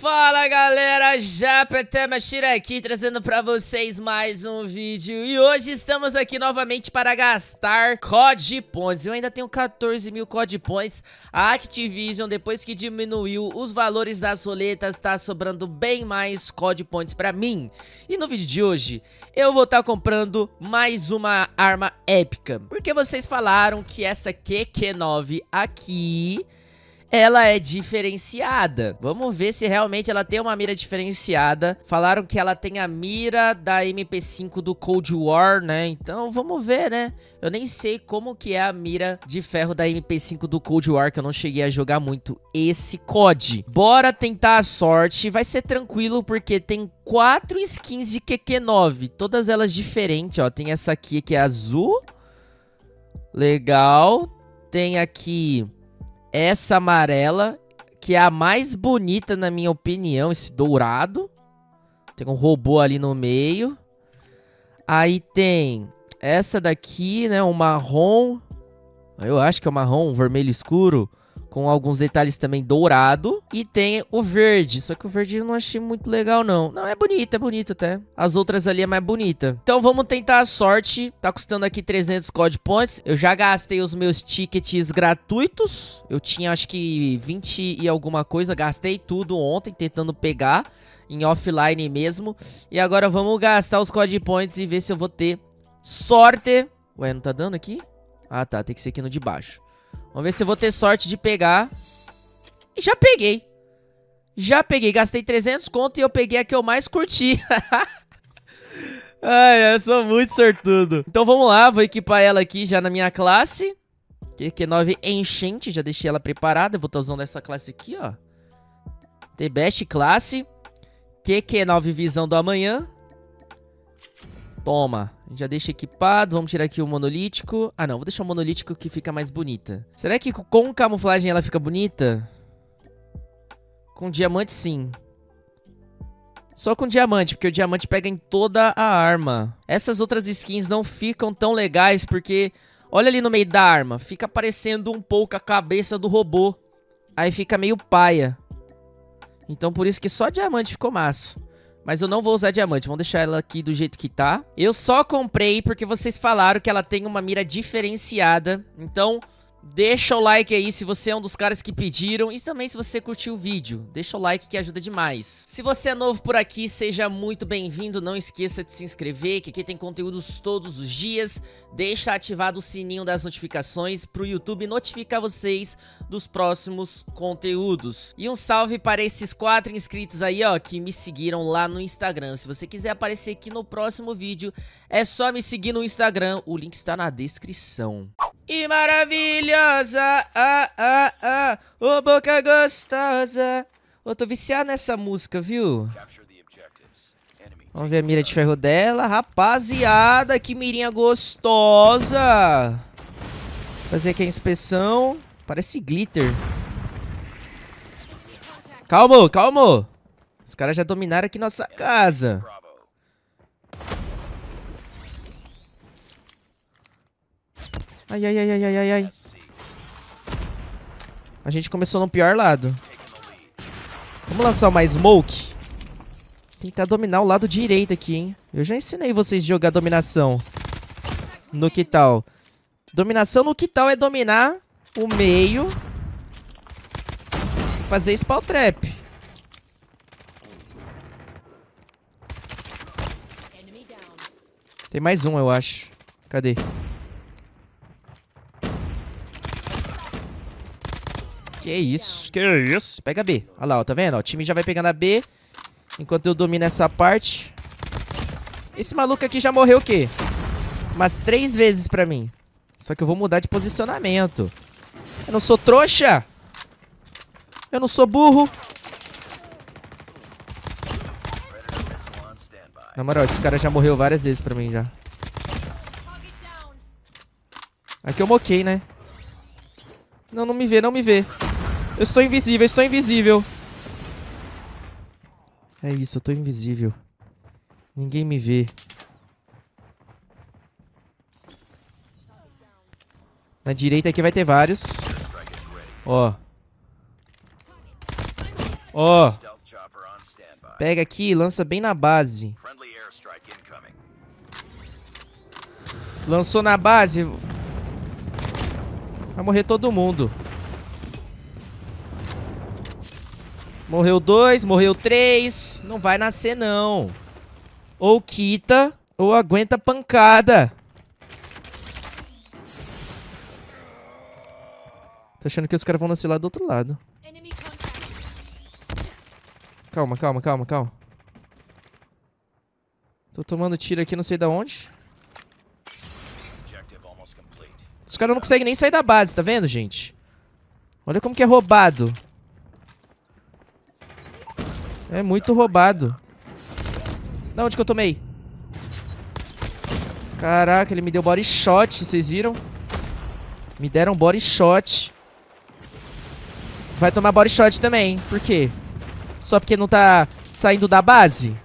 Fala galera, Japeta Mashira aqui trazendo pra vocês mais um vídeo E hoje estamos aqui novamente para gastar COD Points Eu ainda tenho 14 mil COD Points A Activision, depois que diminuiu os valores das roletas, tá sobrando bem mais COD Points pra mim E no vídeo de hoje, eu vou estar tá comprando mais uma arma épica Porque vocês falaram que essa QQ9 aqui ela é diferenciada. Vamos ver se realmente ela tem uma mira diferenciada. Falaram que ela tem a mira da MP5 do Cold War, né? Então vamos ver, né? Eu nem sei como que é a mira de ferro da MP5 do Cold War, que eu não cheguei a jogar muito esse COD. Bora tentar a sorte. Vai ser tranquilo, porque tem quatro skins de QQ9. Todas elas diferentes, ó. Tem essa aqui que é azul. Legal. Tem aqui essa amarela, que é a mais bonita na minha opinião, esse dourado. Tem um robô ali no meio. Aí tem essa daqui, né, um marrom. Eu acho que é o marrom, vermelho escuro com alguns detalhes também dourado. E tem o verde, só que o verde eu não achei muito legal, não. Não, é bonito, é bonito até. As outras ali é mais bonita. Então vamos tentar a sorte. Tá custando aqui 300 code Points. Eu já gastei os meus tickets gratuitos. Eu tinha acho que 20 e alguma coisa. Gastei tudo ontem tentando pegar em offline mesmo. E agora vamos gastar os code Points e ver se eu vou ter sorte. Ué, não tá dando aqui? Ah, tá. Tem que ser aqui no de baixo. Vamos ver se eu vou ter sorte de pegar. já peguei. Já peguei. Gastei 300 conto e eu peguei a que eu mais curti. Ai, eu sou muito sortudo. Então vamos lá, vou equipar ela aqui já na minha classe. QQ9 enchente, já deixei ela preparada. Eu vou estar tá usando essa classe aqui, ó. The Best classe. QQ9 visão do amanhã. Toma. Já deixa equipado. Vamos tirar aqui o monolítico. Ah, não. Vou deixar o monolítico que fica mais bonita. Será que com camuflagem ela fica bonita? Com diamante, sim. Só com diamante, porque o diamante pega em toda a arma. Essas outras skins não ficam tão legais, porque... Olha ali no meio da arma. Fica aparecendo um pouco a cabeça do robô. Aí fica meio paia. Então por isso que só diamante ficou massa. Mas eu não vou usar diamante, vamos deixar ela aqui do jeito que tá. Eu só comprei porque vocês falaram que ela tem uma mira diferenciada. Então, Deixa o like aí se você é um dos caras que pediram e também se você curtiu o vídeo. Deixa o like que ajuda demais. Se você é novo por aqui, seja muito bem-vindo. Não esqueça de se inscrever, que aqui tem conteúdos todos os dias. Deixa ativado o sininho das notificações para o YouTube notificar vocês dos próximos conteúdos. E um salve para esses quatro inscritos aí, ó, que me seguiram lá no Instagram. Se você quiser aparecer aqui no próximo vídeo, é só me seguir no Instagram. O link está na descrição e maravilhosa. Ah, ah, ah. Ô, oh, boca gostosa. Eu tô viciado nessa música, viu? Vamos ver a mira de ferro dela. Rapaziada, que mirinha gostosa. Fazer aqui a inspeção. Parece glitter. Calma, calma. Os caras já dominaram aqui nossa casa. Ai, ai, ai, ai, ai, ai, ai. A gente começou no pior lado. Vamos lançar uma smoke. Tentar dominar o lado direito aqui, hein. Eu já ensinei vocês a jogar dominação. No que tal? Dominação no que tal é dominar o meio. Fazer spawn trap. Tem mais um, eu acho. Cadê? Que isso, que isso. Pega B. Olha lá, ó, tá vendo? o time já vai pegando a B. Enquanto eu domino essa parte. Esse maluco aqui já morreu o quê? Umas três vezes pra mim. Só que eu vou mudar de posicionamento. Eu não sou trouxa. Eu não sou burro. Na moral, esse cara já morreu várias vezes pra mim já. Aqui eu moquei, né? Não, não me vê, não me vê. Eu estou invisível, eu estou invisível. É isso, eu estou invisível. Ninguém me vê. Na direita aqui vai ter vários. Ó. Ó. Pega aqui e lança bem na base. Lançou na base. Vai morrer todo mundo. Morreu dois, morreu três. Não vai nascer, não. Ou quita, ou aguenta pancada. Tô achando que os caras vão nascer lá do outro lado. Calma, calma, calma, calma. Tô tomando tiro aqui, não sei da onde. Os caras não conseguem nem sair da base, tá vendo, gente? Olha como que é roubado. É muito roubado. Da onde que eu tomei? Caraca, ele me deu body shot, vocês viram? Me deram body shot. Vai tomar body shot também, Por quê? Só porque não tá saindo da base?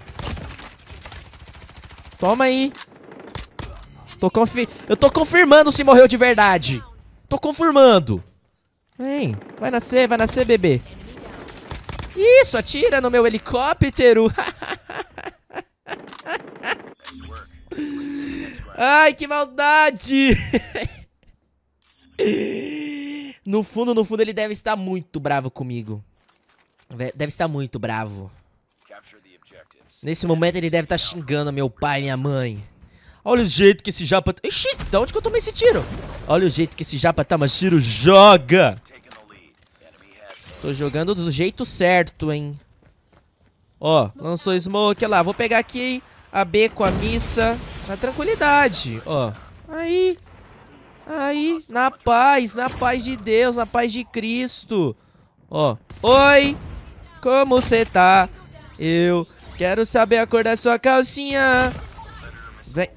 Toma aí. Tô confi Eu tô confirmando se morreu de verdade. Tô confirmando. Vem, vai nascer, vai nascer, bebê. Isso, atira no meu helicóptero. Ai, que maldade. No fundo, no fundo, ele deve estar muito bravo comigo. Deve estar muito bravo. Nesse momento, ele deve estar xingando meu pai e minha mãe. Olha o jeito que esse japa... Ixi, de onde que eu tomei esse tiro? Olha o jeito que esse japa Tamashiro tá, joga. Tô jogando do jeito certo, hein? Ó, lançou smoke lá. Vou pegar aqui a B com a missa. Na tranquilidade, ó. Aí. Aí. Na paz. Na paz de Deus. Na paz de Cristo. Ó. Oi. Como você tá? Eu quero saber a cor da sua calcinha. Vem.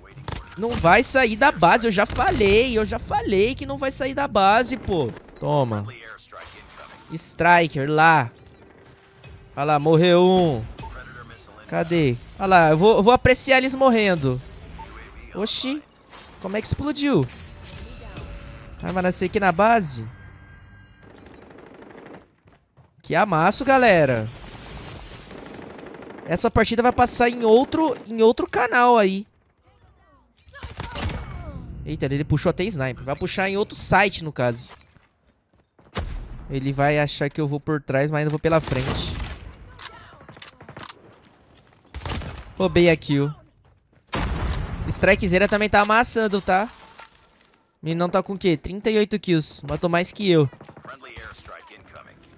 Não vai sair da base. Eu já falei. Eu já falei que não vai sair da base, pô. Toma. Striker lá. Olha lá, morreu um. Cadê? Olha lá, eu vou, eu vou apreciar eles morrendo. Oxi. Como é que explodiu? Permanecer aqui na base. Que amasso, galera. Essa partida vai passar em outro, em outro canal aí. Eita, ele puxou até sniper. Vai puxar em outro site, no caso. Ele vai achar que eu vou por trás, mas ainda vou pela frente. Roubei a kill. Strikezera também tá amassando, tá? Meninão tá com o quê? 38 kills. Matou mais que eu.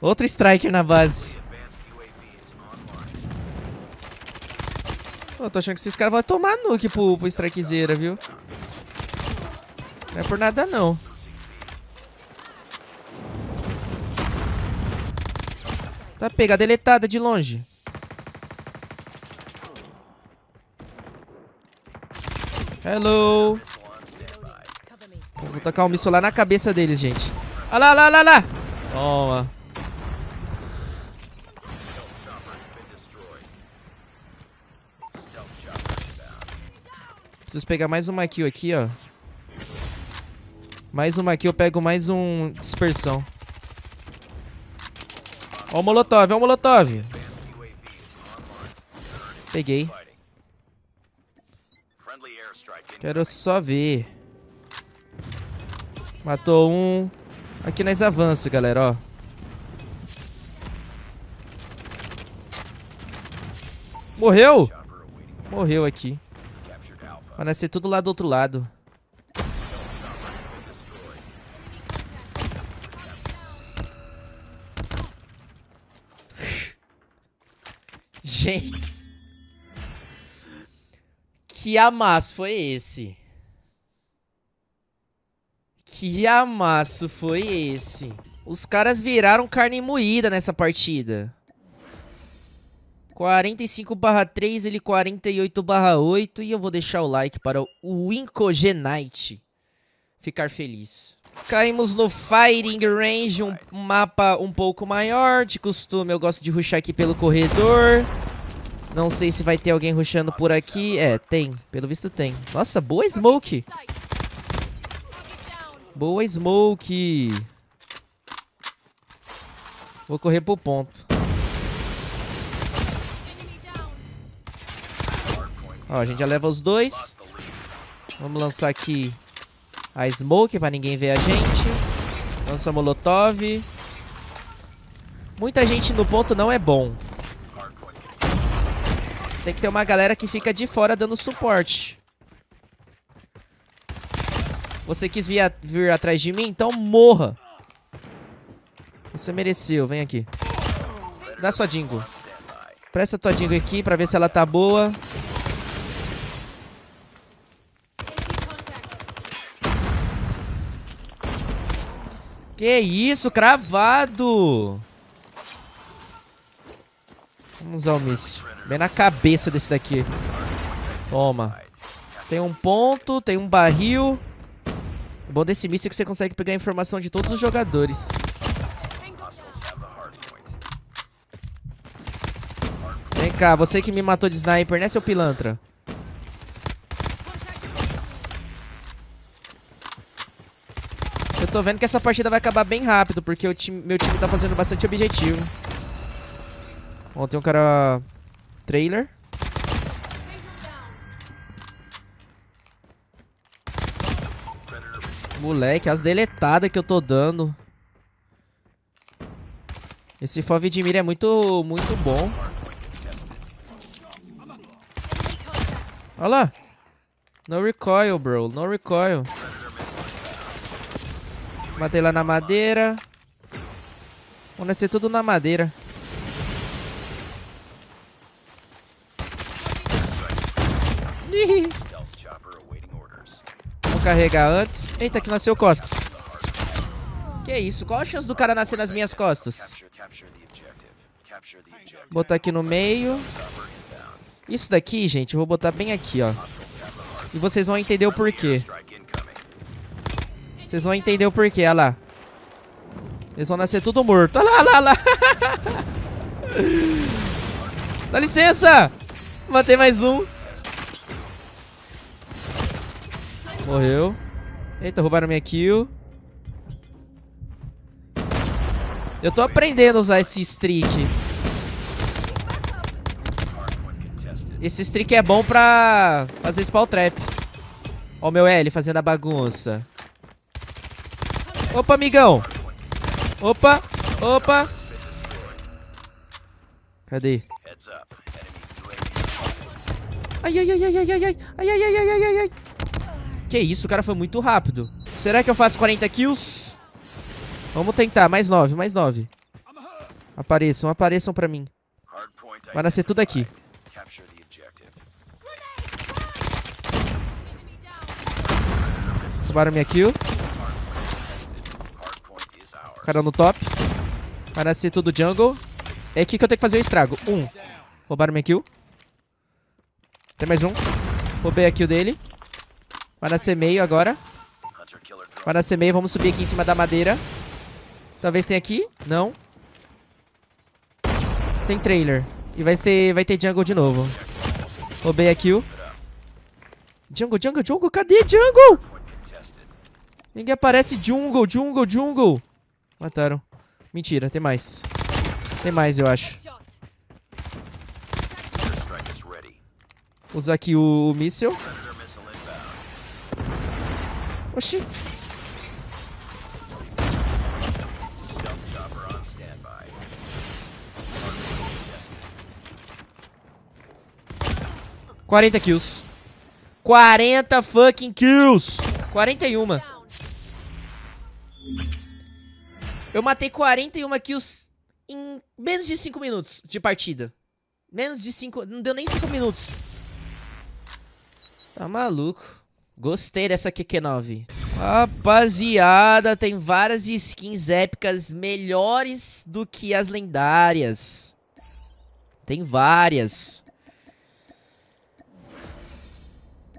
Outro striker na base. Pô, tô achando que esses caras vão tomar nuke pro, pro Strikezera, viu? Não é por nada, não. Tá pegar deletada de longe. Hello. Vou tacar o um míssil lá na cabeça deles, gente. Olha lá, lá, olha lá. Toma. Preciso pegar mais uma kill aqui, ó. Mais uma aqui, eu pego mais um dispersão. Ó o molotov, ó o molotov. Peguei. Quero só ver. Matou um. Aqui nós avança, galera, ó. Morreu? Morreu aqui. Mas vai ser tudo lá do outro lado. gente. Que amasso foi esse? Que amasso foi esse? Os caras viraram carne moída nessa partida. 45 barra 3, ele 48 barra 8. E eu vou deixar o like para o Incogenite ficar feliz. Caímos no Fighting Range, um mapa um pouco maior. De costume, eu gosto de ruxar aqui pelo corredor. Não sei se vai ter alguém rushando por aqui. É, tem. Pelo visto tem. Nossa, boa smoke. Boa smoke. Vou correr pro ponto. Ó, a gente já leva os dois. Vamos lançar aqui a smoke pra ninguém ver a gente. Lança a molotov. Muita gente no ponto não é bom. Tem que ter uma galera que fica de fora dando suporte. Você quis vir, vir atrás de mim? Então morra. Você mereceu. Vem aqui. Dá sua dingo. Presta tua dingo aqui pra ver se ela tá boa. Que isso, cravado! Vamos usar o míssil. Bem na cabeça desse daqui. Toma. Tem um ponto, tem um barril. O bom desse míssil é que você consegue pegar a informação de todos os jogadores. Vem cá, você que me matou de sniper, né, seu pilantra? Eu tô vendo que essa partida vai acabar bem rápido, porque time, meu time tá fazendo bastante objetivo. tem um cara trailer. Moleque, as deletadas que eu tô dando. Esse Fove de mira é muito, muito bom. Olha lá. No recoil, bro. No recoil. Matei lá na madeira. Vamos nascer tudo na madeira. carregar antes. Eita, que nasceu costas. Que isso? Qual a chance do cara nascer nas minhas costas? Botar aqui no meio. Isso daqui, gente, eu vou botar bem aqui, ó. E vocês vão entender o porquê. Vocês vão entender o porquê, olha lá. Eles vão nascer tudo morto. Olha lá, olha lá, olha lá. Dá licença. Matei mais um. Morreu. Eita, roubaram minha kill. Eu tô aprendendo a usar esse streak. Esse streak é bom pra fazer spawn trap. Ó o meu L fazendo a bagunça. Opa, amigão. Opa, opa. Cadê? Ai, ai, ai, ai, ai, ai, ai, ai, ai, ai, ai, ai, ai, ai. Que isso, o cara foi muito rápido. Será que eu faço 40 kills? Vamos tentar. Mais 9, mais 9. Apareçam, apareçam pra mim. Vai nascer tudo aqui. Roubaram minha kill. Cara no top. Vai nascer tudo jungle. É aqui que eu tenho que fazer o estrago. Um. Roubaram minha kill. Tem mais um. Roubei a kill dele. Vai nascer meio agora. Vai nascer meio. Vamos subir aqui em cima da madeira. Talvez tenha aqui. Não. Tem trailer. E vai ter, vai ter jungle de novo. Roubei a kill. Jungle, jungle, jungle. Cadê jungle? Ninguém aparece. Jungle, jungle, jungle. Mataram. Mentira, tem mais. Tem mais, eu acho. Usar aqui o, o míssil. 40 Quarenta kills. Quarenta fucking kills. Quarenta Eu matei 41 kills em menos de 5 minutos de partida. Menos de 5... Não deu nem 5 minutos. Tá maluco. Gostei dessa QQ9. Rapaziada, tem várias skins épicas melhores do que as lendárias. Tem várias.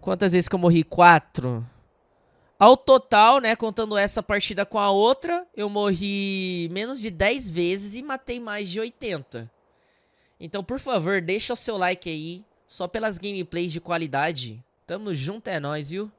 Quantas vezes que eu morri? Quatro. Ao total, né, contando essa partida com a outra, eu morri menos de 10 vezes e matei mais de 80. Então, por favor, deixa o seu like aí. Só pelas gameplays de qualidade, Tamo junto, é nóis, viu?